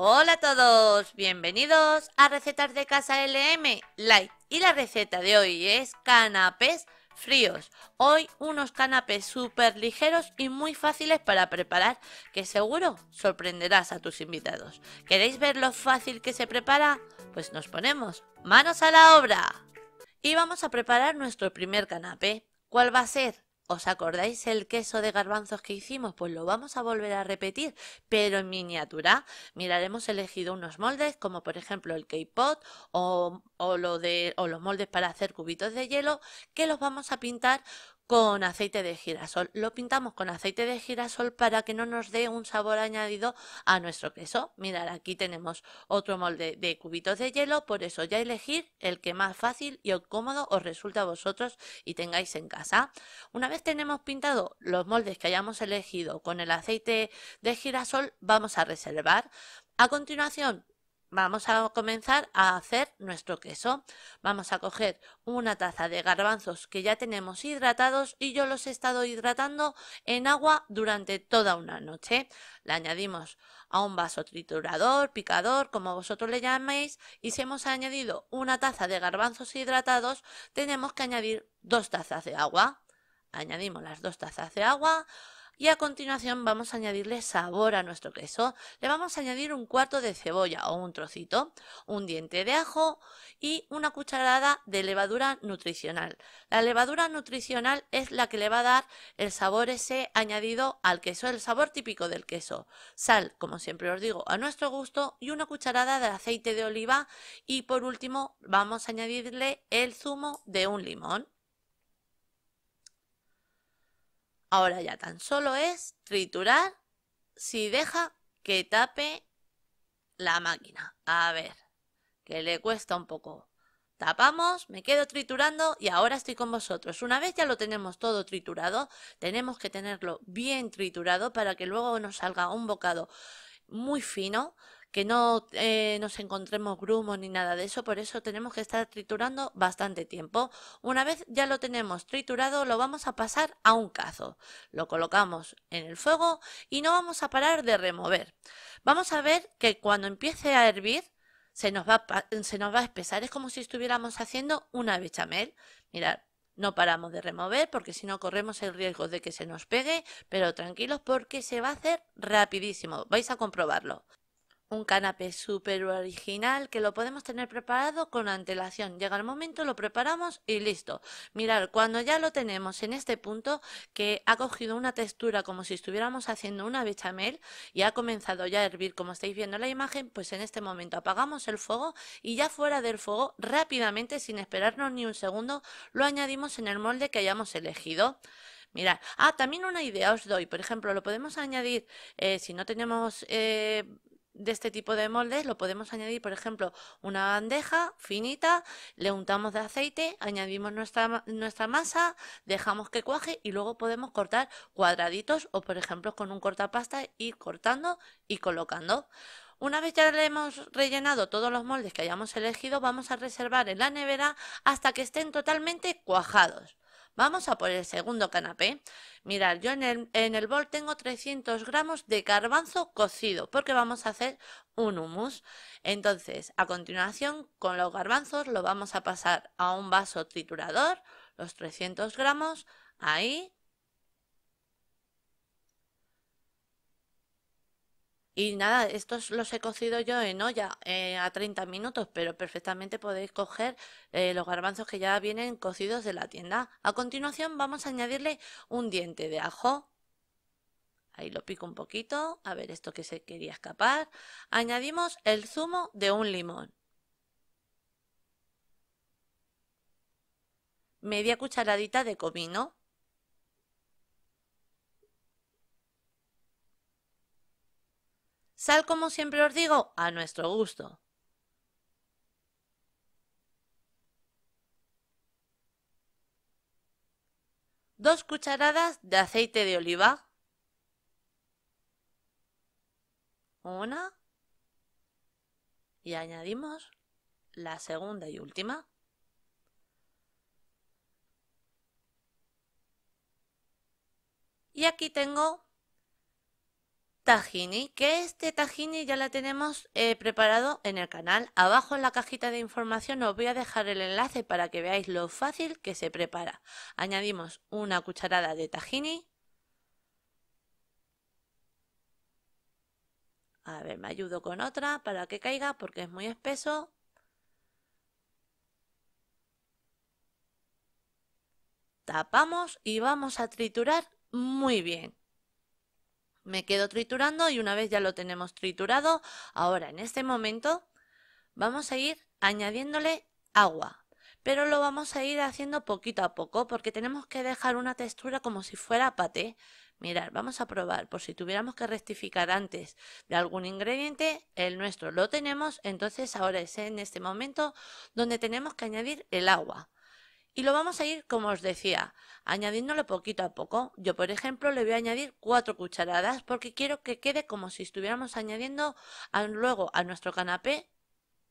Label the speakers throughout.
Speaker 1: Hola a todos, bienvenidos a Recetas de Casa LM Light y la receta de hoy es canapés fríos. Hoy unos canapés súper ligeros y muy fáciles para preparar que seguro sorprenderás a tus invitados. ¿Queréis ver lo fácil que se prepara? Pues nos ponemos manos a la obra. Y vamos a preparar nuestro primer canapé. ¿Cuál va a ser? ¿Os acordáis el queso de garbanzos que hicimos? Pues lo vamos a volver a repetir, pero en miniatura. Miraremos, hemos elegido unos moldes, como por ejemplo el K-Pot o, o los moldes para hacer cubitos de hielo, que los vamos a pintar con aceite de girasol. Lo pintamos con aceite de girasol para que no nos dé un sabor añadido a nuestro queso. Mirad, aquí tenemos otro molde de cubitos de hielo, por eso ya elegir el que más fácil y cómodo os resulta a vosotros y tengáis en casa. Una vez tenemos pintado los moldes que hayamos elegido con el aceite de girasol, vamos a reservar. A continuación, Vamos a comenzar a hacer nuestro queso. Vamos a coger una taza de garbanzos que ya tenemos hidratados y yo los he estado hidratando en agua durante toda una noche. le añadimos a un vaso triturador, picador, como vosotros le llaméis, y si hemos añadido una taza de garbanzos hidratados, tenemos que añadir dos tazas de agua. Añadimos las dos tazas de agua, y a continuación vamos a añadirle sabor a nuestro queso. Le vamos a añadir un cuarto de cebolla o un trocito, un diente de ajo y una cucharada de levadura nutricional. La levadura nutricional es la que le va a dar el sabor ese añadido al queso, el sabor típico del queso. Sal, como siempre os digo, a nuestro gusto y una cucharada de aceite de oliva y por último vamos a añadirle el zumo de un limón. Ahora ya tan solo es triturar si deja que tape la máquina. A ver, que le cuesta un poco. Tapamos, me quedo triturando y ahora estoy con vosotros. Una vez ya lo tenemos todo triturado, tenemos que tenerlo bien triturado para que luego nos salga un bocado muy fino que no eh, nos encontremos grumos ni nada de eso, por eso tenemos que estar triturando bastante tiempo. Una vez ya lo tenemos triturado, lo vamos a pasar a un cazo. Lo colocamos en el fuego y no vamos a parar de remover. Vamos a ver que cuando empiece a hervir, se nos va a, se nos va a espesar. Es como si estuviéramos haciendo una bechamel. Mirad, no paramos de remover porque si no corremos el riesgo de que se nos pegue, pero tranquilos porque se va a hacer rapidísimo, vais a comprobarlo un canapé súper original que lo podemos tener preparado con antelación. Llega el momento, lo preparamos y listo. Mirad, cuando ya lo tenemos en este punto, que ha cogido una textura como si estuviéramos haciendo una bechamel y ha comenzado ya a hervir, como estáis viendo en la imagen, pues en este momento apagamos el fuego y ya fuera del fuego, rápidamente, sin esperarnos ni un segundo, lo añadimos en el molde que hayamos elegido. Mirad, ah, también una idea os doy, por ejemplo, lo podemos añadir eh, si no tenemos eh, de este tipo de moldes lo podemos añadir, por ejemplo, una bandeja finita, le untamos de aceite, añadimos nuestra, nuestra masa, dejamos que cuaje y luego podemos cortar cuadraditos o, por ejemplo, con un cortapasta ir cortando y colocando. Una vez ya le hemos rellenado todos los moldes que hayamos elegido, vamos a reservar en la nevera hasta que estén totalmente cuajados. Vamos a por el segundo canapé. Mirad, yo en el, bol tengo 300 gramos de garbanzo cocido porque vamos a hacer un hummus. Entonces, a continuación, con los garbanzos lo vamos a pasar a un vaso triturador, los 300 gramos, ahí, Y nada, estos los he cocido yo en olla eh, a 30 minutos, pero perfectamente podéis coger eh, los garbanzos que ya vienen cocidos de la tienda. A continuación vamos a añadirle un diente de ajo. Ahí lo pico un poquito, a ver esto que se quería escapar. Añadimos el zumo de un limón. Media cucharadita de comino. tal como siempre os digo, a nuestro gusto. Dos cucharadas de aceite de oliva. Una. Y añadimos la segunda y última. Y aquí tengo tajini, que este tajini ya la tenemos eh, preparado en el canal. Abajo en la cajita de información os voy a dejar el enlace para que veáis lo fácil que se prepara. Añadimos una cucharada de tajini. A ver, me ayudo con otra para que caiga porque es muy espeso. Tapamos y vamos a triturar muy bien me quedo triturando y una vez ya lo tenemos triturado, ahora en este momento vamos a ir añadiéndole agua. Pero lo vamos a ir haciendo poquito a poco porque tenemos que dejar una textura como si fuera paté. Mirad, vamos a probar por si tuviéramos que rectificar antes de algún ingrediente, el nuestro lo tenemos, entonces ahora es en este momento donde tenemos que añadir el agua. Y lo vamos a ir, como os decía, añadiéndolo poquito a poco. Yo, por ejemplo, le voy a añadir cuatro cucharadas porque quiero que quede como si estuviéramos añadiendo luego a nuestro canapé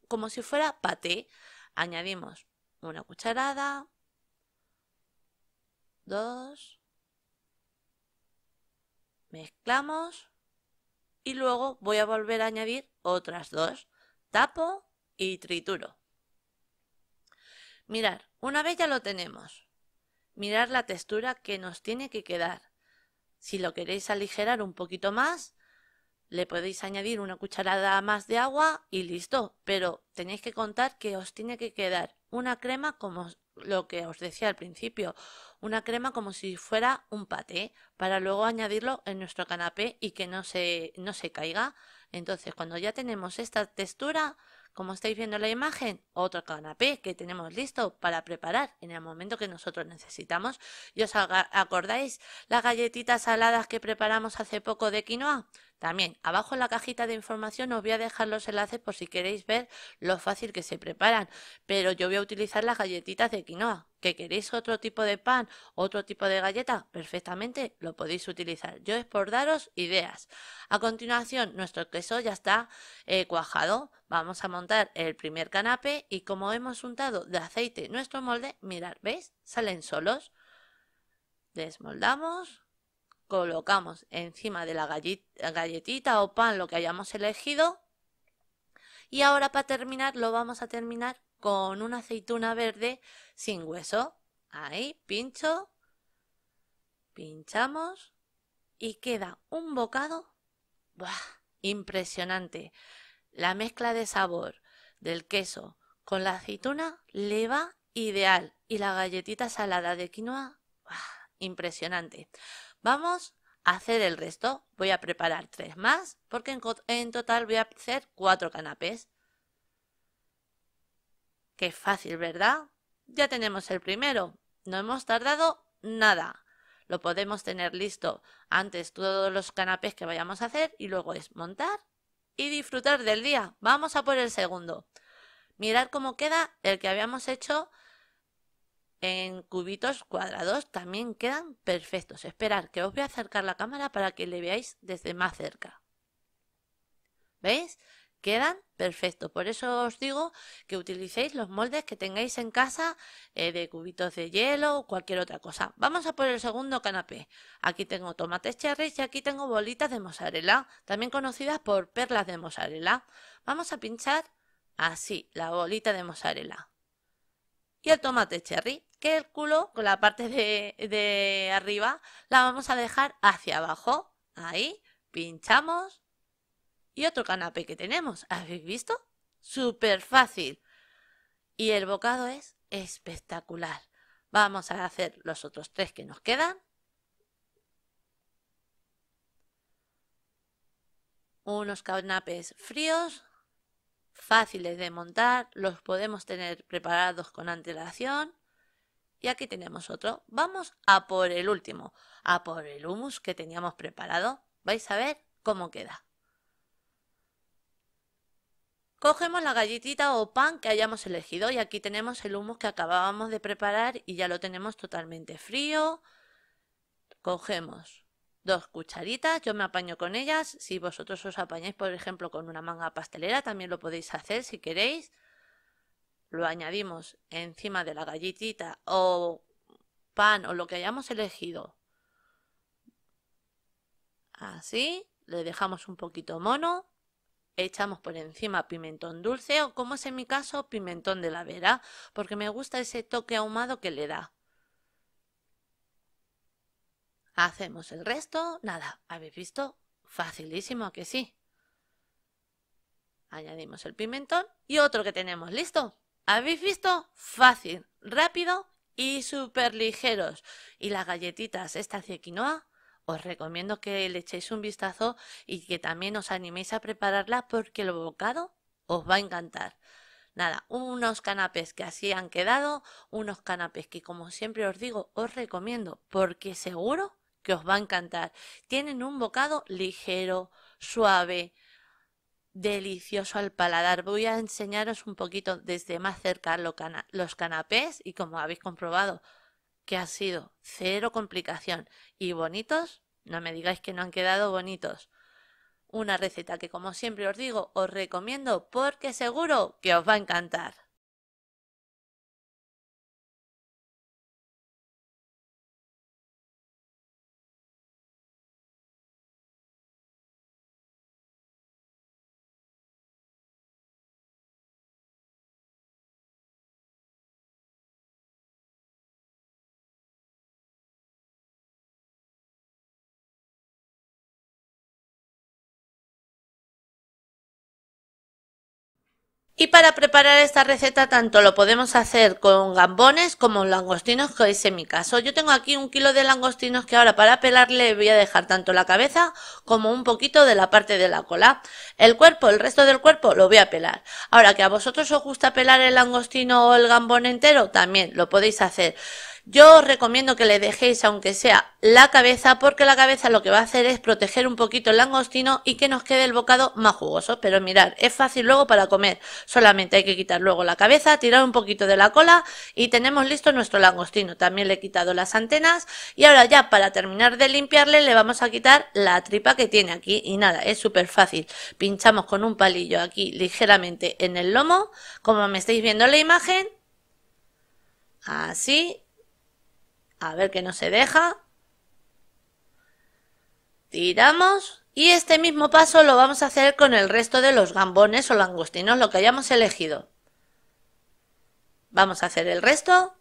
Speaker 1: como si fuera paté. Añadimos una cucharada, dos, mezclamos y luego voy a volver a añadir otras dos. Tapo y trituro. Mirad. Una vez ya lo tenemos. Mirad la textura que nos tiene que quedar. Si lo queréis aligerar un poquito más, le podéis añadir una cucharada más de agua y listo. Pero tenéis que contar que os tiene que quedar una crema como lo que os decía al principio, una crema como si fuera un paté, para luego añadirlo en nuestro canapé y que no se, no se caiga. Entonces, cuando ya tenemos esta textura, como estáis viendo la imagen, otro canapé que tenemos listo para preparar en el momento que nosotros necesitamos. ¿Y os acordáis las galletitas saladas que preparamos hace poco de quinoa? También abajo en la cajita de información os voy a dejar los enlaces por si queréis ver lo fácil que se preparan, pero yo voy a utilizar las galletitas de quinoa. ¿Que queréis otro tipo de pan, otro tipo de galleta? Perfectamente lo podéis utilizar. Yo es por daros ideas. A continuación, nuestro queso ya está eh, cuajado. Vamos a montar el primer canapé y como hemos untado de aceite nuestro molde, mirad, ¿veis? Salen solos. Desmoldamos colocamos encima de la galletita o pan lo que hayamos elegido. Y ahora para terminar lo vamos a terminar con una aceituna verde sin hueso. Ahí, pincho, pinchamos y queda un bocado ¡buah! impresionante. La mezcla de sabor del queso con la aceituna le va ideal y la galletita salada de quinoa ¡buah! impresionante. Vamos a hacer el resto. Voy a preparar tres más porque en, total voy a hacer cuatro canapés. Qué fácil, ¿verdad? Ya tenemos el primero. No hemos tardado nada. Lo podemos tener listo antes todos los canapés que vayamos a hacer y luego es montar y disfrutar del día. Vamos a por el segundo. mirar cómo queda el que habíamos hecho en cubitos cuadrados también quedan perfectos. Esperar que os voy a acercar la cámara para que le veáis desde más cerca. ¿Veis? Quedan perfectos. Por eso os digo que utilicéis los moldes que tengáis en casa eh, de cubitos de hielo o cualquier otra cosa. Vamos a por el segundo canapé. Aquí tengo tomates cherry y aquí tengo bolitas de mozzarella, también conocidas por perlas de mozzarella. Vamos a pinchar así la bolita de mozzarella. Y el tomate cherry, que el culo, con la parte de, arriba, la vamos a dejar hacia abajo. Ahí, pinchamos. Y otro canapé que tenemos, ¿habéis visto? Súper fácil. Y el bocado es espectacular. Vamos a hacer los otros tres que nos quedan. Unos canapés fríos fáciles de montar, los podemos tener preparados con antelación. Y aquí tenemos otro. Vamos a por el último, a por el humus que teníamos preparado. Vais a ver cómo queda. Cogemos la galletita o pan que hayamos elegido y aquí tenemos el humus que acabábamos de preparar y ya lo tenemos totalmente frío. Cogemos dos cucharitas, yo me apaño con ellas, si vosotros os apañáis por ejemplo con una manga pastelera también lo podéis hacer si queréis, lo añadimos encima de la galletita o pan o lo que hayamos elegido, así, le dejamos un poquito mono, echamos por encima pimentón dulce o como es en mi caso pimentón de la vera, porque me gusta ese toque ahumado que le da. Hacemos el resto, nada, ¿habéis visto? Facilísimo que sí. Añadimos el pimentón y otro que tenemos listo. ¿Habéis visto? Fácil, rápido y súper ligeros. Y las galletitas estas de quinoa, os recomiendo que le echéis un vistazo y que también os animéis a prepararlas porque el bocado os va a encantar. Nada, unos canapés que así han quedado, unos canapés que como siempre os digo, os recomiendo porque seguro que os va a encantar. Tienen un bocado ligero, suave, delicioso al paladar. Voy a enseñaros un poquito desde más cerca los canapés y como habéis comprobado que ha sido cero complicación y bonitos, no me digáis que no han quedado bonitos. Una receta que como siempre os digo os recomiendo porque seguro que os va a encantar. Y para preparar esta receta tanto lo podemos hacer con gambones como langostinos, que es en mi caso. Yo tengo aquí un kilo de langostinos que ahora para pelarle voy a dejar tanto la cabeza como un poquito de la parte de la cola. El cuerpo, el resto del cuerpo lo voy a pelar. Ahora que a vosotros os gusta pelar el langostino o el gambón entero, también lo podéis hacer. Yo os recomiendo que le dejéis, aunque sea la cabeza, porque la cabeza lo que va a hacer es proteger un poquito el langostino y que nos quede el bocado más jugoso. Pero mirad, es fácil luego para comer. Solamente hay que quitar luego la cabeza, tirar un poquito de la cola y tenemos listo nuestro langostino. También le he quitado las antenas y ahora ya para terminar de limpiarle le vamos a quitar la tripa que tiene aquí. Y nada, es súper fácil. Pinchamos con un palillo aquí ligeramente en el lomo, como me estáis viendo en la imagen. Así a ver que no se deja. Tiramos. Y este mismo paso lo vamos a hacer con el resto de los gambones o langostinos, lo que hayamos elegido. Vamos a hacer el resto.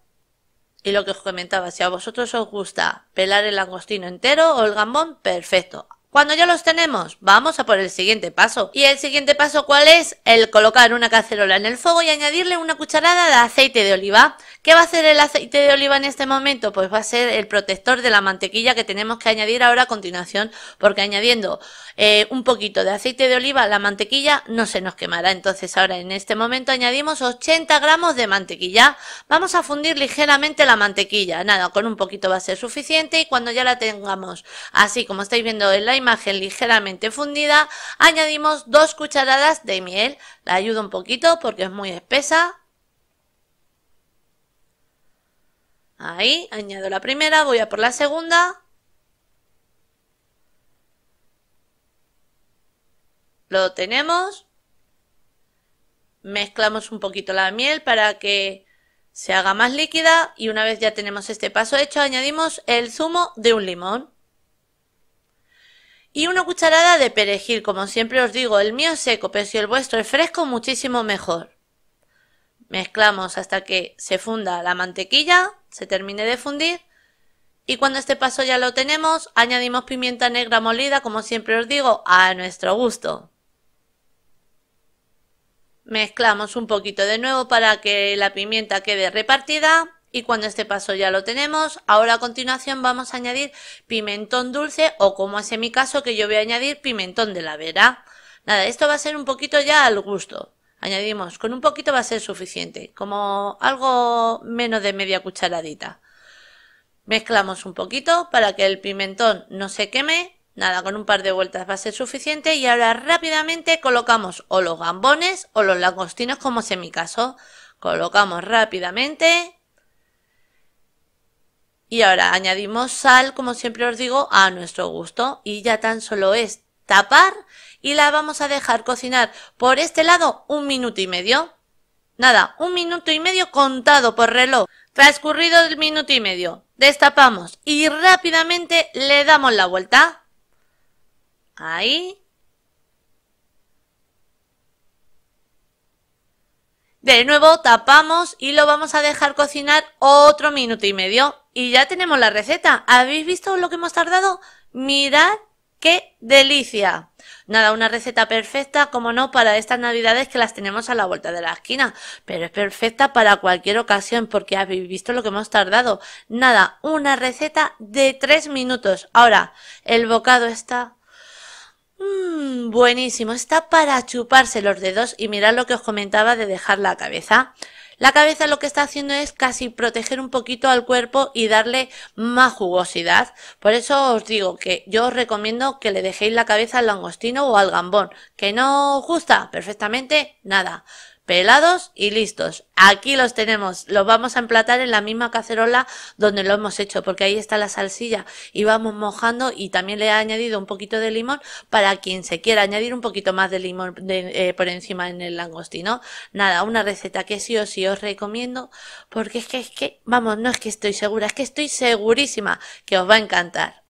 Speaker 1: Y lo que os comentaba, si a vosotros os gusta pelar el langostino entero o el gambón, perfecto. Cuando ya los tenemos, vamos a por el siguiente paso. ¿Y el siguiente paso cuál es? El colocar una cacerola en el fuego y añadirle una cucharada de aceite de oliva. ¿Qué va a hacer el aceite de oliva en este momento? Pues va a ser el protector de la mantequilla que tenemos que añadir ahora a continuación, porque añadiendo eh, un poquito de aceite de oliva, la mantequilla no se nos quemará. Entonces ahora en este momento añadimos 80 gramos de mantequilla. Vamos a fundir ligeramente la mantequilla. Nada, con un poquito va a ser suficiente y cuando ya la tengamos así como estáis viendo en la imagen ligeramente fundida, añadimos dos cucharadas de miel. La ayudo un poquito porque es muy espesa. Ahí, añado la primera, voy a por la segunda. Lo tenemos. Mezclamos un poquito la miel para que se haga más líquida y una vez ya tenemos este paso hecho añadimos el zumo de un limón y una cucharada de perejil. Como siempre os digo, el mío es seco, pero si el vuestro es fresco, muchísimo mejor. Mezclamos hasta que se funda la mantequilla, se termine de fundir. Y cuando este paso ya lo tenemos, añadimos pimienta negra molida, como siempre os digo, a nuestro gusto. Mezclamos un poquito de nuevo para que la pimienta quede repartida y cuando este paso ya lo tenemos, ahora a continuación vamos a añadir pimentón dulce o como es en mi caso que yo voy a añadir pimentón de la vera. Nada, esto va a ser un poquito ya al gusto. Añadimos, con un poquito va a ser suficiente, como algo menos de media cucharadita. Mezclamos un poquito para que el pimentón no se queme Nada, con un par de vueltas va a ser suficiente y ahora rápidamente colocamos o los gambones o los langostinos como es en mi caso. Colocamos rápidamente y ahora añadimos sal, como siempre os digo, a nuestro gusto y ya tan solo es tapar y la vamos a dejar cocinar por este lado un minuto y medio. Nada, un minuto y medio contado por reloj. Transcurrido el minuto y medio, destapamos y rápidamente le damos la vuelta. Ahí. De nuevo tapamos y lo vamos a dejar cocinar otro minuto y medio. Y ya tenemos la receta. ¿Habéis visto lo que hemos tardado? Mirad ¡Qué delicia! Nada, una receta perfecta, como no, para estas navidades que las tenemos a la vuelta de la esquina, pero es perfecta para cualquier ocasión porque habéis visto lo que hemos tardado. Nada, una receta de tres minutos. Ahora, el bocado está... Mmm, buenísimo, está para chuparse los dedos y mirad lo que os comentaba de dejar la cabeza. La cabeza lo que está haciendo es casi proteger un poquito al cuerpo y darle más jugosidad. Por eso os digo que yo os recomiendo que le dejéis la cabeza al langostino o al gambón, que no gusta perfectamente nada pelados y listos. Aquí los tenemos, los vamos a emplatar en la misma cacerola donde lo hemos hecho, porque ahí está la salsilla y vamos mojando y también le he añadido un poquito de limón para quien se quiera añadir un poquito más de limón eh, por encima en el langostino. Nada, una receta que sí o sí os recomiendo, porque es que, es que, vamos, no es que estoy segura, es que estoy segurísima que os va a encantar.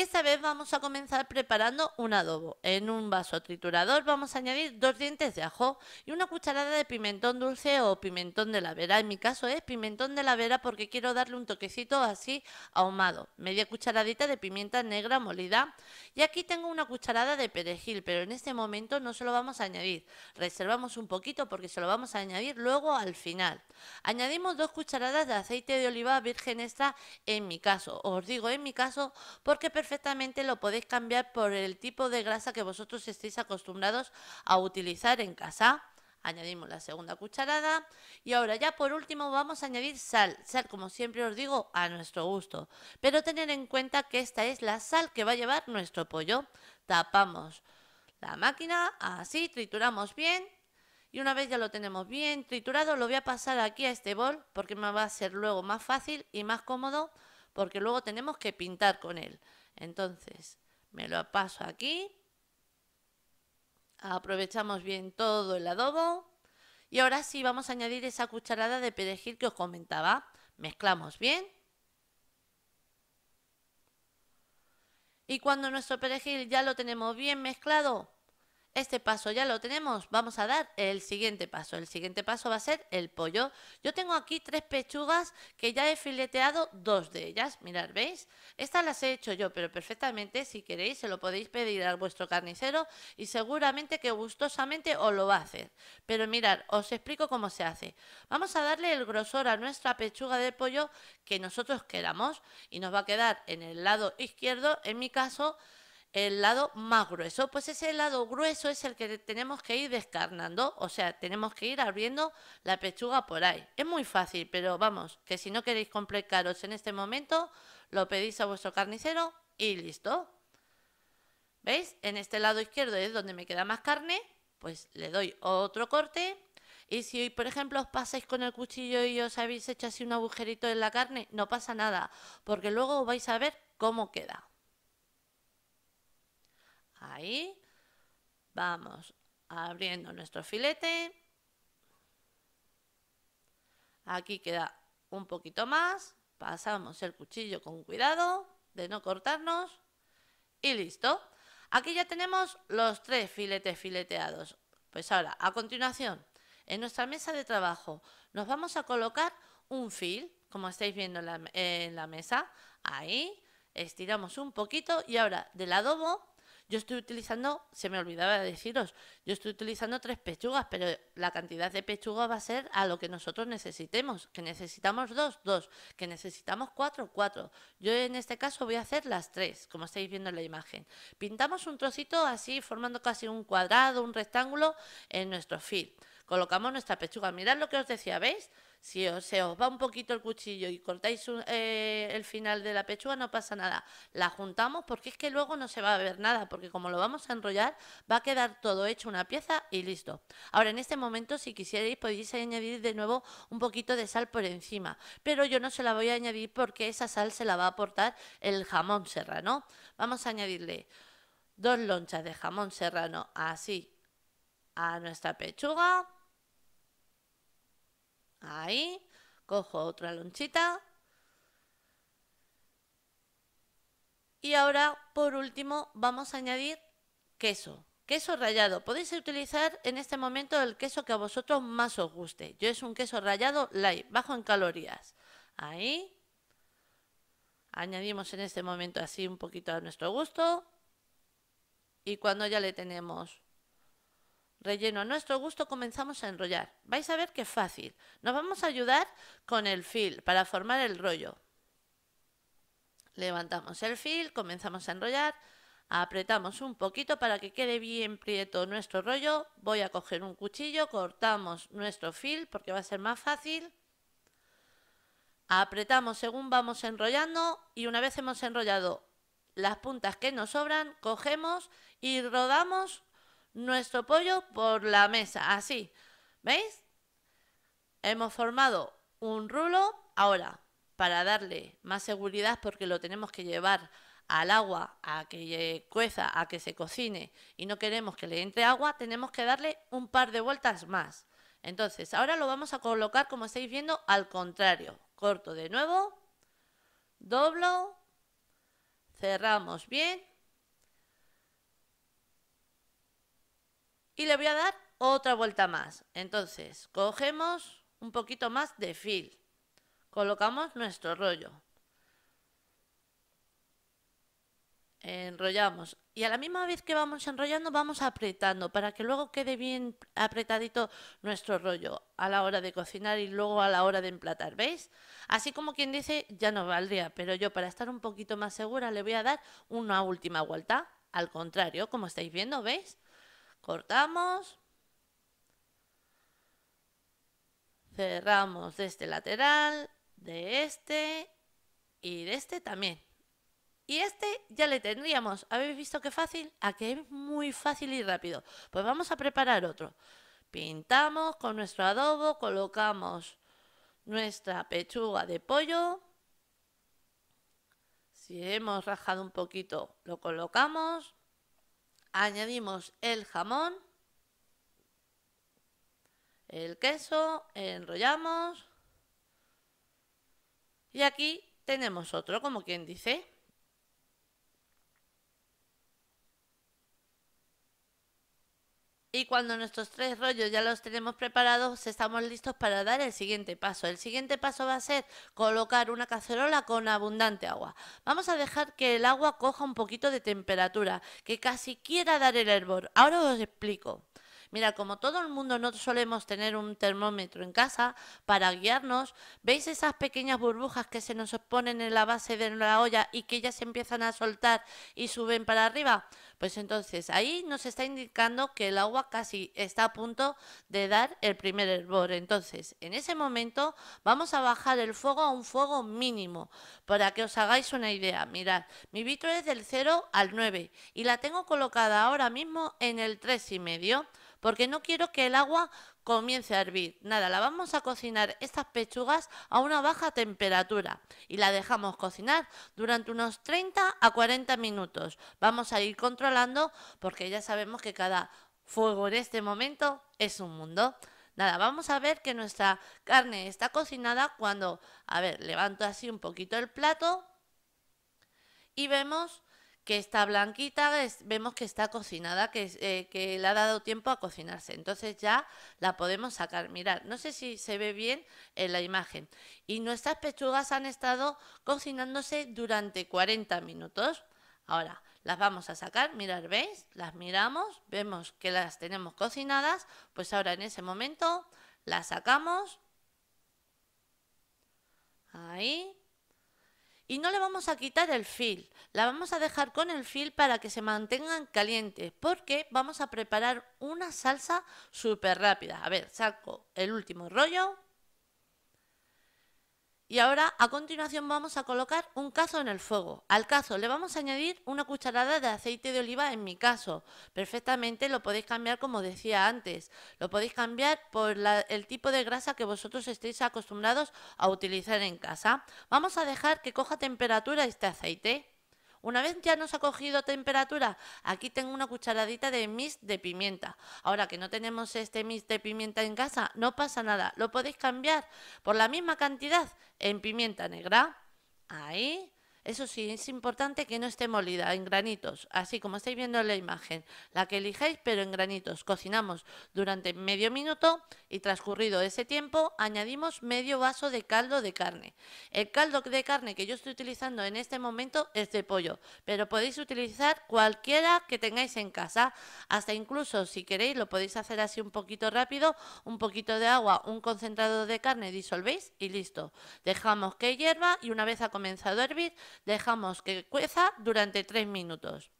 Speaker 1: Esta vez vamos a comenzar preparando un adobo. En un vaso triturador vamos a añadir dos dientes de ajo y una cucharada de pimentón dulce o pimentón de la vera. En mi caso es pimentón de la vera porque quiero darle un toquecito así ahumado. Media cucharadita de pimienta negra molida. Y aquí tengo una cucharada de perejil, pero en este momento no se lo vamos a añadir. Reservamos un poquito porque se lo vamos a añadir luego al final. Añadimos dos cucharadas de aceite de oliva virgen extra en mi caso. Os digo en mi caso porque perfectamente lo podéis cambiar por el tipo de grasa que vosotros estéis acostumbrados a utilizar en casa. Añadimos la segunda cucharada y ahora ya por último vamos a añadir sal, sal como siempre os digo a nuestro gusto, pero tener en cuenta que esta es la sal que va a llevar nuestro pollo. Tapamos la máquina, así trituramos bien y una vez ya lo tenemos bien triturado lo voy a pasar aquí a este bol porque me va a ser luego más fácil y más cómodo porque luego tenemos que pintar con él. Entonces, me lo paso aquí. Aprovechamos bien todo el adobo. Y ahora sí vamos a añadir esa cucharada de perejil que os comentaba. Mezclamos bien. Y cuando nuestro perejil ya lo tenemos bien mezclado, este paso ya lo tenemos, vamos a dar el siguiente paso. El siguiente paso va a ser el pollo. Yo tengo aquí tres pechugas que ya he fileteado dos de ellas. Mirad, ¿veis? Estas las he hecho yo, pero perfectamente, si queréis, se lo podéis pedir a vuestro carnicero y seguramente que gustosamente os lo va a hacer. Pero mirad, os explico cómo se hace. Vamos a darle el grosor a nuestra pechuga de pollo que nosotros queramos y nos va a quedar en el lado izquierdo, en mi caso, el lado más grueso. Pues ese lado grueso es el que tenemos que ir descarnando, o sea, tenemos que ir abriendo la pechuga por ahí. Es muy fácil, pero vamos, que si no queréis complicaros en este momento, lo pedís a vuestro carnicero y listo. ¿Veis? En este lado izquierdo es donde me queda más carne, pues le doy otro corte. Y si, por ejemplo, os pasáis con el cuchillo y os habéis hecho así un agujerito en la carne, no pasa nada, porque luego vais a ver cómo queda. Ahí. Vamos abriendo nuestro filete. Aquí queda un poquito más. Pasamos el cuchillo con cuidado de no cortarnos. Y listo. Aquí ya tenemos los tres filetes fileteados. Pues ahora, a continuación, en nuestra mesa de trabajo nos vamos a colocar un fil, como estáis viendo en la, mesa. Ahí, estiramos un poquito y ahora del adobo yo estoy utilizando, se me olvidaba deciros, yo estoy utilizando tres pechugas, pero la cantidad de pechugas va a ser a lo que nosotros necesitemos. Que necesitamos dos, dos. Que necesitamos cuatro, cuatro. Yo en este caso voy a hacer las tres, como estáis viendo en la imagen. Pintamos un trocito así, formando casi un cuadrado, un rectángulo en nuestro fil. Colocamos nuestra pechuga. Mirad lo que os decía, ¿veis? Si os, va un poquito el cuchillo y cortáis eh, el final de la pechuga, no pasa nada. La juntamos porque es que luego no se va a ver nada, porque como lo vamos a enrollar, va a quedar todo hecho una pieza y listo. Ahora, en este momento, si quisierais, podéis añadir de nuevo un poquito de sal por encima, pero yo no se la voy a añadir porque esa sal se la va a aportar el jamón serrano. Vamos a añadirle dos lonchas de jamón serrano así a nuestra pechuga Ahí, cojo otra lonchita. Y ahora, por último, vamos a añadir queso. Queso rallado. Podéis utilizar en este momento el queso que a vosotros más os guste. Yo es un queso rallado light, bajo en calorías. Ahí. Añadimos en este momento así un poquito a nuestro gusto. Y cuando ya le tenemos Relleno a nuestro gusto comenzamos a enrollar. Vais a ver qué fácil. Nos vamos a ayudar con el fil para formar el rollo. Levantamos el fil, comenzamos a enrollar, apretamos un poquito para que quede bien prieto nuestro rollo. Voy a coger un cuchillo, cortamos nuestro fil porque va a ser más fácil. Apretamos según vamos enrollando y una vez hemos enrollado las puntas que nos sobran, cogemos y rodamos nuestro pollo por la mesa, así. ¿Veis? Hemos formado un rulo. Ahora, para darle más seguridad, porque lo tenemos que llevar al agua a que cueza, a que se cocine y no queremos que le entre agua, tenemos que darle un par de vueltas más. Entonces, ahora lo vamos a colocar, como estáis viendo, al contrario. Corto de nuevo, doblo, cerramos bien Y le voy a dar otra vuelta más. Entonces, cogemos un poquito más de fil. Colocamos nuestro rollo. Enrollamos. Y a la misma vez que vamos enrollando, vamos apretando para que luego quede bien apretadito nuestro rollo a la hora de cocinar y luego a la hora de emplatar. ¿Veis? Así como quien dice, ya no valdría, pero yo para estar un poquito más segura le voy a dar una última vuelta. Al contrario, como estáis viendo, ¿veis? Cortamos. Cerramos de este lateral, de este y de este también. Y este ya le tendríamos. ¿Habéis visto qué fácil? A que es muy fácil y rápido. Pues vamos a preparar otro. Pintamos con nuestro adobo, colocamos nuestra pechuga de pollo. Si hemos rajado un poquito, lo colocamos añadimos el jamón, el queso, enrollamos y aquí tenemos otro, como quien dice. Y cuando nuestros tres rollos ya los tenemos preparados, estamos listos para dar el siguiente paso. El siguiente paso va a ser colocar una cacerola con abundante agua. Vamos a dejar que el agua coja un poquito de temperatura, que casi quiera dar el hervor. Ahora os explico. Mira, como todo el mundo no solemos tener un termómetro en casa para guiarnos, ¿veis esas pequeñas burbujas que se nos ponen en la base de la olla y que ya se empiezan a soltar y suben para arriba? Pues entonces ahí nos está indicando que el agua casi está a punto de dar el primer hervor. Entonces, en ese momento vamos a bajar el fuego a un fuego mínimo. Para que os hagáis una idea, mirad, mi vitro es del 0 al 9 y la tengo colocada ahora mismo en el 3,5 porque no quiero que el agua comience a hervir. Nada, la vamos a cocinar estas pechugas a una baja temperatura y la dejamos cocinar durante unos 30 a 40 minutos. Vamos a ir controlando porque ya sabemos que cada fuego en este momento es un mundo. Nada, vamos a ver que nuestra carne está cocinada cuando, a ver, levanto así un poquito el plato y vemos que está blanquita, vemos que está cocinada, que, eh, que le ha dado tiempo a cocinarse. Entonces ya la podemos sacar. Mirad, no sé si se ve bien en la imagen. Y nuestras pechugas han estado cocinándose durante 40 minutos. Ahora, las vamos a sacar, mirad, ¿veis? Las miramos, vemos que las tenemos cocinadas, pues ahora en ese momento las sacamos. Ahí y no le vamos a quitar el fil, la vamos a dejar con el fil para que se mantengan calientes porque vamos a preparar una salsa súper rápida. A ver, saco el último rollo, y ahora, a continuación, vamos a colocar un cazo en el fuego. Al cazo le vamos a añadir una cucharada de aceite de oliva, en mi caso. Perfectamente lo podéis cambiar como decía antes. Lo podéis cambiar por el tipo de grasa que vosotros estéis acostumbrados a utilizar en casa. Vamos a dejar que coja temperatura este aceite. Una vez ya nos ha cogido temperatura, aquí tengo una cucharadita de mist de pimienta. Ahora que no tenemos este mist de pimienta en casa, no pasa nada. Lo podéis cambiar por la misma cantidad en pimienta negra. Ahí. Eso sí, es importante que no esté molida, en granitos, así como estáis viendo en la imagen. La que elijáis, pero en granitos. Cocinamos durante medio minuto y transcurrido ese tiempo añadimos medio vaso de caldo de carne. El caldo de carne que yo estoy utilizando en este momento es de pollo, pero podéis utilizar cualquiera que tengáis en casa. Hasta incluso, si queréis, lo podéis hacer así un poquito rápido, un poquito de agua, un concentrado de carne, disolvéis y listo. Dejamos que hierva y una vez ha comenzado a hervir, Dejamos que cueza durante tres minutos.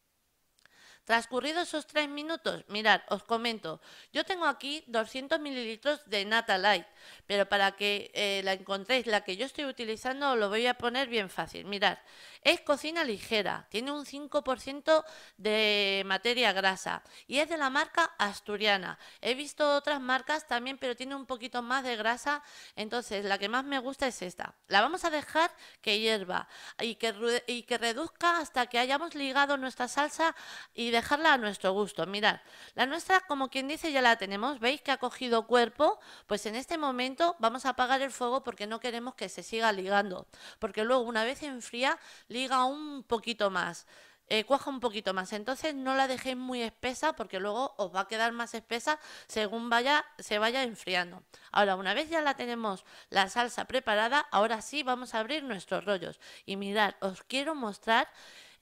Speaker 1: Transcurridos esos tres minutos, mirad, os comento, yo tengo aquí 200 mililitros de nata light, pero para que eh, la encontréis, la que yo estoy utilizando, lo voy a poner bien fácil. Mirad, es cocina ligera, tiene un 5% de materia grasa y es de la marca asturiana. He visto otras marcas también, pero tiene un poquito más de grasa, entonces la que más me gusta es esta. La vamos a dejar que hierva y que, y que reduzca hasta que hayamos ligado nuestra salsa y dejarla a nuestro gusto. Mirad, la nuestra, como quien dice, ya la tenemos. ¿Veis que ha cogido cuerpo? Pues en este momento vamos a apagar el fuego porque no queremos que se siga ligando, porque luego una vez enfría liga un poquito más, eh, cuaja un poquito más. Entonces no la dejéis muy espesa porque luego os va a quedar más espesa según vaya, se vaya enfriando. Ahora, una vez ya la tenemos la salsa preparada, ahora sí vamos a abrir nuestros rollos. Y mirad, os quiero mostrar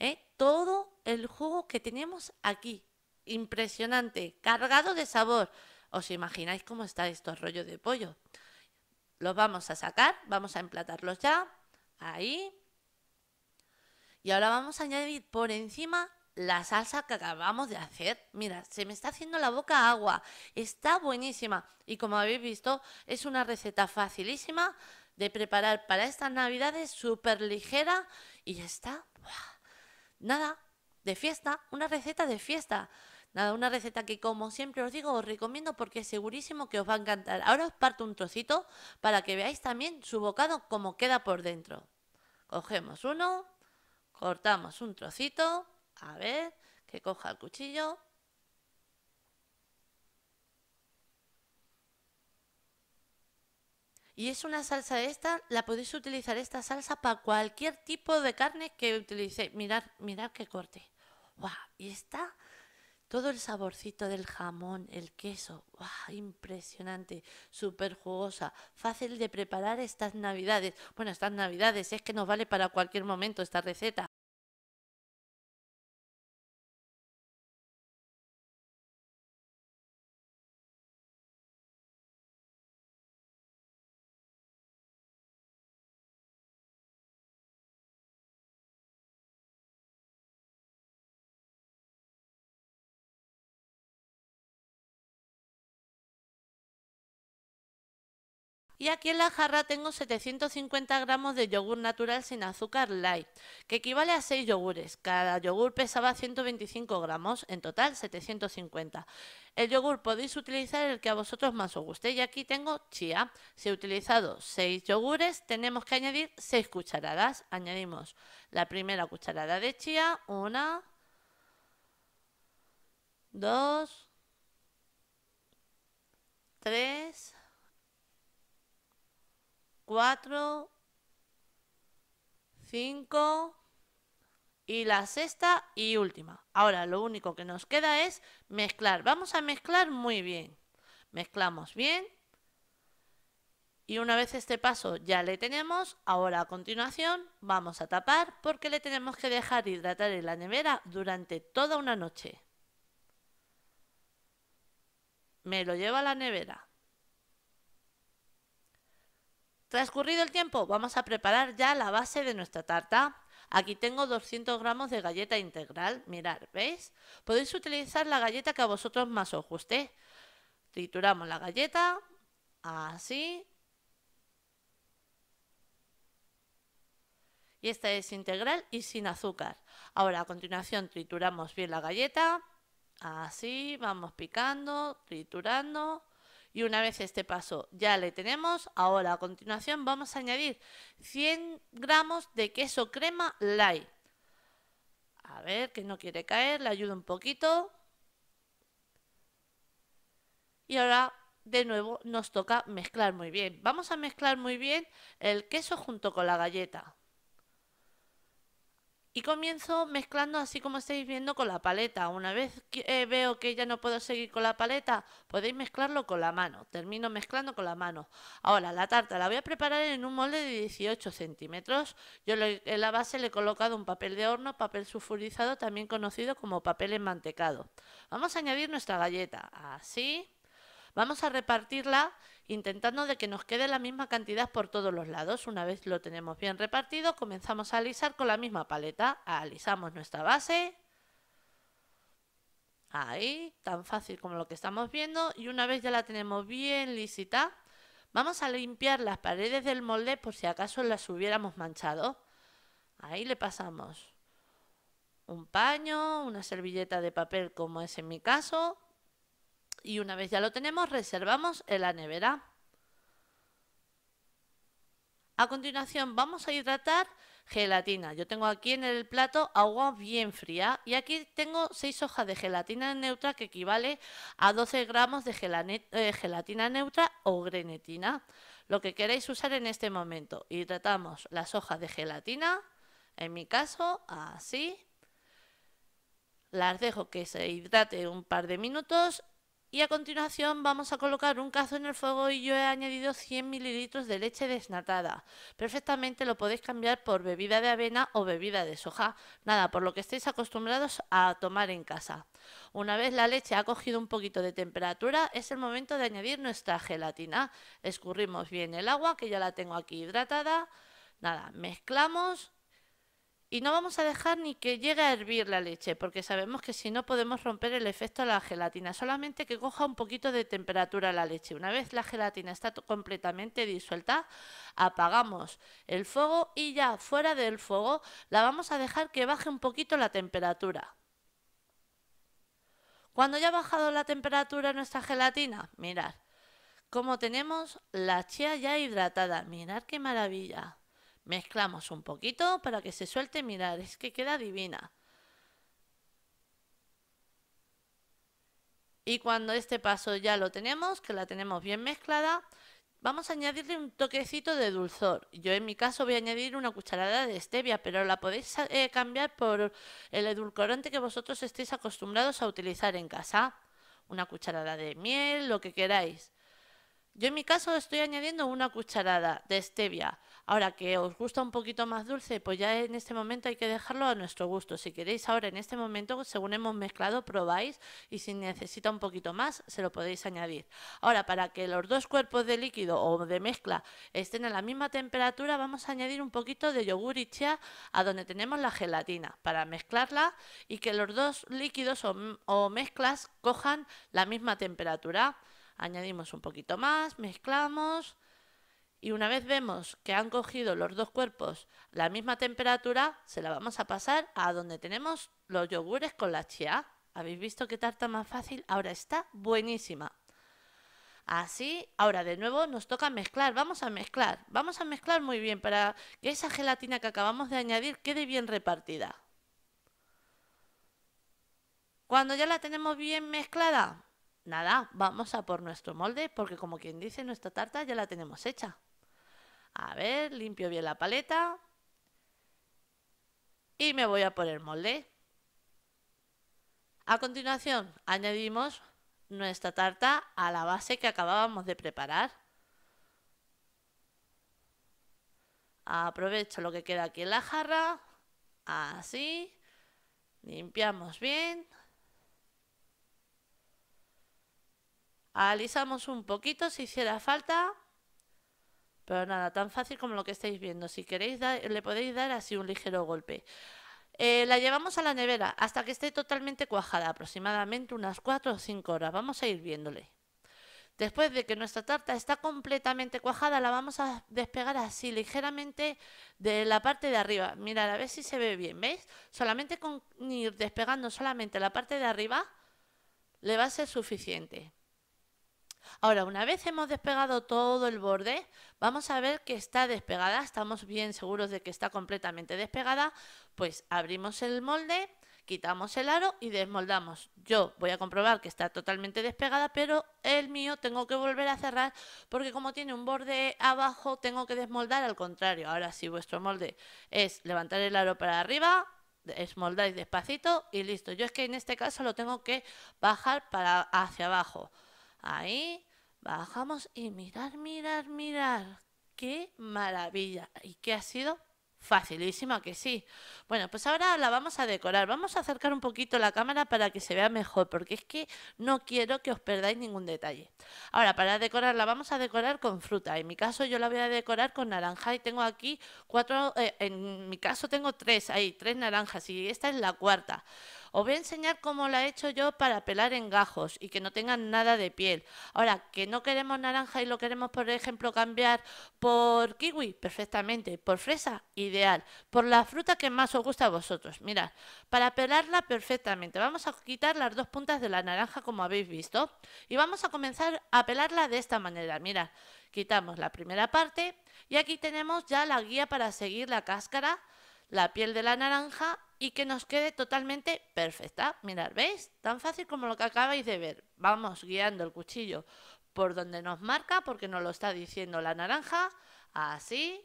Speaker 1: eh, todo el jugo que tenemos aquí. Impresionante, cargado de sabor. ¿Os imagináis cómo están estos rollos de pollo? Los vamos a sacar, vamos a emplatarlos ya. Ahí, y ahora vamos a añadir por encima la salsa que acabamos de hacer. Mira, se me está haciendo la boca agua. Está buenísima. Y como habéis visto, es una receta facilísima de preparar para estas navidades, súper ligera y ya está. Nada, de fiesta, una receta de fiesta. Nada, una receta que como siempre os digo, os recomiendo porque es segurísimo que os va a encantar. Ahora os parto un trocito para que veáis también su bocado como queda por dentro. Cogemos uno, Cortamos un trocito, a ver, que coja el cuchillo. Y es una salsa de esta, la podéis utilizar esta salsa para cualquier tipo de carne que utilicéis. Mirad, mirad qué corte. Y está todo el saborcito del jamón, el queso. Impresionante, súper jugosa, fácil de preparar estas navidades. Bueno, estas navidades es que nos vale para cualquier momento esta receta. Y aquí en la jarra tengo 750 gramos de yogur natural sin azúcar light, que equivale a 6 yogures. Cada yogur pesaba 125 gramos, en total 750. El yogur podéis utilizar el que a vosotros más os guste. Y aquí tengo chía. Si he utilizado 6 yogures, tenemos que añadir 6 cucharadas. Añadimos la primera cucharada de chía, una, dos, tres... Cuatro, 5 y la sexta y última. Ahora lo único que nos queda es mezclar. Vamos a mezclar muy bien. Mezclamos bien. Y una vez este paso ya le tenemos, ahora a continuación vamos a tapar porque le tenemos que dejar hidratar en la nevera durante toda una noche. Me lo llevo a la nevera. Transcurrido el tiempo, vamos a preparar ya la base de nuestra tarta. Aquí tengo 200 gramos de galleta integral, mirad, ¿veis? Podéis utilizar la galleta que a vosotros más os guste. Trituramos la galleta, así. Y esta es integral y sin azúcar. Ahora a continuación trituramos bien la galleta, así, vamos picando, triturando. Y una vez este paso ya le tenemos, ahora a continuación vamos a añadir 100 gramos de queso crema light. A ver, que no quiere caer, le ayudo un poquito. Y ahora de nuevo nos toca mezclar muy bien. Vamos a mezclar muy bien el queso junto con la galleta. Y comienzo mezclando así como estáis viendo con la paleta. Una vez que, eh, veo que ya no puedo seguir con la paleta, podéis mezclarlo con la mano. Termino mezclando con la mano. Ahora, la tarta la voy a preparar en un molde de 18 centímetros. Yo en la base le he colocado un papel de horno, papel sulfurizado, también conocido como papel enmantecado. Vamos a añadir nuestra galleta. Así. Vamos a repartirla intentando de que nos quede la misma cantidad por todos los lados. Una vez lo tenemos bien repartido, comenzamos a alisar con la misma paleta. Alisamos nuestra base. Ahí, tan fácil como lo que estamos viendo. Y una vez ya la tenemos bien lisita, vamos a limpiar las paredes del molde por si acaso las hubiéramos manchado. Ahí le pasamos un paño, una servilleta de papel como es en mi caso y una vez ya lo tenemos, reservamos en la nevera. A continuación vamos a hidratar gelatina. Yo tengo aquí en el plato agua bien fría y aquí tengo 6 hojas de gelatina neutra que equivale a 12 gramos de eh, gelatina neutra o grenetina. Lo que queréis usar en este momento. Hidratamos las hojas de gelatina, en mi caso así. Las dejo que se hidrate un par de minutos y a continuación vamos a colocar un cazo en el fuego y yo he añadido 100 mililitros de leche desnatada. Perfectamente lo podéis cambiar por bebida de avena o bebida de soja, nada, por lo que estéis acostumbrados a tomar en casa. Una vez la leche ha cogido un poquito de temperatura, es el momento de añadir nuestra gelatina. Escurrimos bien el agua, que ya la tengo aquí hidratada. Nada, mezclamos y no vamos a dejar ni que llegue a hervir la leche, porque sabemos que si no podemos romper el efecto de la gelatina, solamente que coja un poquito de temperatura la leche. Una vez la gelatina está completamente disuelta, apagamos el fuego y ya fuera del fuego la vamos a dejar que baje un poquito la temperatura. Cuando ya ha bajado la temperatura nuestra gelatina, mirad, como tenemos la chía ya hidratada, mirad qué maravilla. Mezclamos un poquito para que se suelte. mirar, es que queda divina. Y cuando este paso ya lo tenemos, que la tenemos bien mezclada, vamos a añadirle un toquecito de dulzor. Yo en mi caso voy a añadir una cucharada de stevia, pero la podéis eh, cambiar por el edulcorante que vosotros estéis acostumbrados a utilizar en casa. Una cucharada de miel, lo que queráis. Yo en mi caso estoy añadiendo una cucharada de stevia. Ahora que os gusta un poquito más dulce, pues ya en este momento hay que dejarlo a nuestro gusto. Si queréis ahora en este momento, según hemos mezclado, probáis y si necesita un poquito más, se lo podéis añadir. Ahora, para que los dos cuerpos de líquido o de mezcla estén a la misma temperatura, vamos a añadir un poquito de yogur y chía a donde tenemos la gelatina para mezclarla y que los dos líquidos o, o mezclas cojan la misma temperatura. Añadimos un poquito más, mezclamos y una vez vemos que han cogido los dos cuerpos la misma temperatura, se la vamos a pasar a donde tenemos los yogures con la chía. ¿Habéis visto qué tarta más fácil? Ahora está buenísima. Así, ahora de nuevo nos toca mezclar, vamos a mezclar, vamos a mezclar muy bien para que esa gelatina que acabamos de añadir quede bien repartida. Cuando ya la tenemos bien mezclada, nada, vamos a por nuestro molde porque como quien dice nuestra tarta ya la tenemos hecha. A ver, limpio bien la paleta. Y me voy a poner molde. A continuación, añadimos nuestra tarta a la base que acabábamos de preparar. Aprovecho lo que queda aquí en la jarra. Así. Limpiamos bien. Alisamos un poquito si hiciera falta. Pero nada, tan fácil como lo que estáis viendo. Si queréis, le podéis dar así un ligero golpe. Eh, la llevamos a la nevera hasta que esté totalmente cuajada, aproximadamente unas 4 o 5 horas. Vamos a ir viéndole. Después de que nuestra tarta está completamente cuajada, la vamos a despegar así ligeramente de la parte de arriba. Mirad, a ver si se ve bien, ¿veis? Solamente con ir despegando solamente la parte de arriba le va a ser suficiente. Ahora, una vez hemos despegado todo el borde, vamos a ver que está despegada, estamos bien seguros de que está completamente despegada, pues abrimos el molde, quitamos el aro y desmoldamos. Yo voy a comprobar que está totalmente despegada, pero el mío tengo que volver a cerrar porque como tiene un borde abajo, tengo que desmoldar al contrario. Ahora, si vuestro molde es levantar el aro para arriba, desmoldáis despacito y listo. Yo es que en este caso lo tengo que bajar hacia abajo. Ahí bajamos y mirar, mirar, mirar. ¡Qué maravilla! ¿Y qué ha sido? Facilísima que sí. Bueno, pues ahora la vamos a decorar. Vamos a acercar un poquito la cámara para que se vea mejor, porque es que no quiero que os perdáis ningún detalle. Ahora, para decorarla, vamos a decorar con fruta. En mi caso, yo la voy a decorar con naranja y tengo aquí cuatro, eh, en mi caso tengo tres, ahí, tres naranjas y esta es la cuarta. Os voy a enseñar cómo la he hecho yo para pelar en gajos y que no tengan nada de piel. Ahora, que no queremos naranja y lo queremos, por ejemplo, cambiar por kiwi, perfectamente. Por fresa, ideal. Por la fruta que más os gusta a vosotros. Mirad, para pelarla perfectamente, vamos a quitar las dos puntas de la naranja, como habéis visto. Y vamos a comenzar a pelarla de esta manera. Mirad, quitamos la primera parte y aquí tenemos ya la guía para seguir la cáscara, la piel de la naranja y que nos quede totalmente perfecta. Mirad, ¿veis? Tan fácil como lo que acabáis de ver. Vamos guiando el cuchillo por donde nos marca, porque nos lo está diciendo la naranja. Así.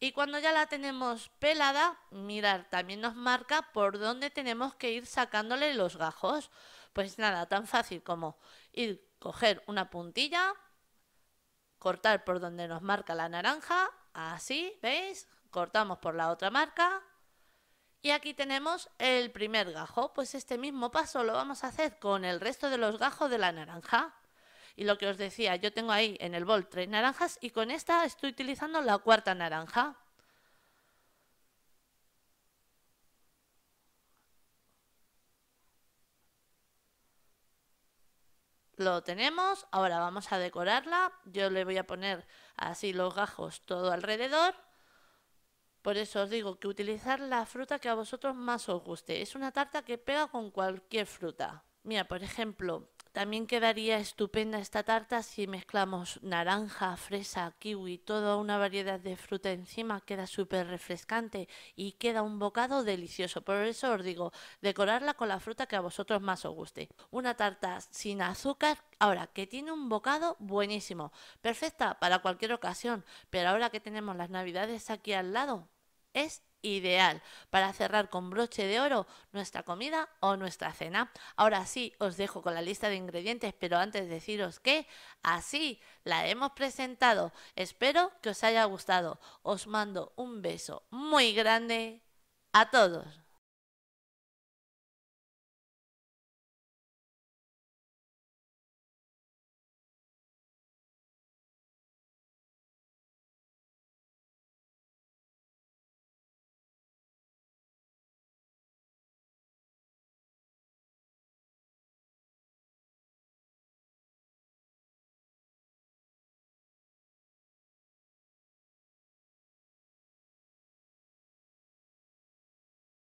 Speaker 1: Y cuando ya la tenemos pelada, mirar también nos marca por dónde tenemos que ir sacándole los gajos. Pues nada, tan fácil como ir, coger una puntilla, cortar por donde nos marca la naranja, así, ¿veis? Cortamos por la otra marca y aquí tenemos el primer gajo, pues este mismo paso lo vamos a hacer con el resto de los gajos de la naranja. Y lo que os decía, yo tengo ahí en el bol tres naranjas y con esta estoy utilizando la cuarta naranja. Lo tenemos, ahora vamos a decorarla. Yo le voy a poner así los gajos todo alrededor. Por eso os digo que utilizar la fruta que a vosotros más os guste. Es una tarta que pega con cualquier fruta. Mira, por ejemplo, también quedaría estupenda esta tarta si mezclamos naranja, fresa, kiwi, toda una variedad de fruta encima, queda súper refrescante y queda un bocado delicioso. Por eso os digo, decorarla con la fruta que a vosotros más os guste. Una tarta sin azúcar, ahora que tiene un bocado buenísimo, perfecta para cualquier ocasión, pero ahora que tenemos las navidades aquí al lado, es ideal para cerrar con broche de oro nuestra comida o nuestra cena. Ahora sí, os dejo con la lista de ingredientes, pero antes deciros que así la hemos presentado. Espero que os haya gustado. Os mando un beso muy grande a todos.